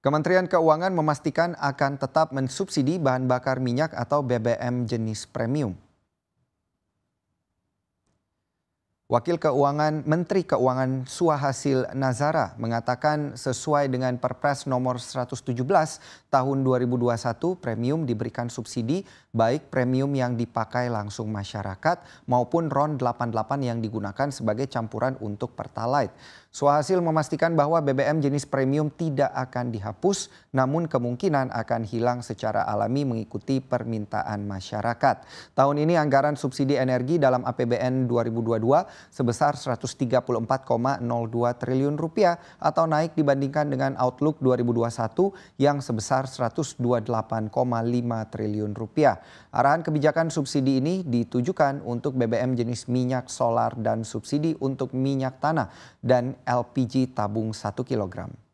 Kementerian Keuangan memastikan akan tetap mensubsidi bahan bakar minyak atau BBM jenis premium. Wakil Keuangan Menteri Keuangan Suhasil Nazara mengatakan sesuai dengan Perpres nomor 117 tahun 2021 premium diberikan subsidi baik premium yang dipakai langsung masyarakat maupun RON 88 yang digunakan sebagai campuran untuk Pertalite. Suhasil memastikan bahwa BBM jenis premium tidak akan dihapus namun kemungkinan akan hilang secara alami mengikuti permintaan masyarakat. Tahun ini anggaran subsidi energi dalam APBN 2022 sebesar 134,02 triliun rupiah atau naik dibandingkan dengan outlook 2021 yang sebesar 128,5 triliun rupiah. Arahan kebijakan subsidi ini ditujukan untuk BBM jenis minyak solar dan subsidi untuk minyak tanah dan LPG tabung 1 kilogram.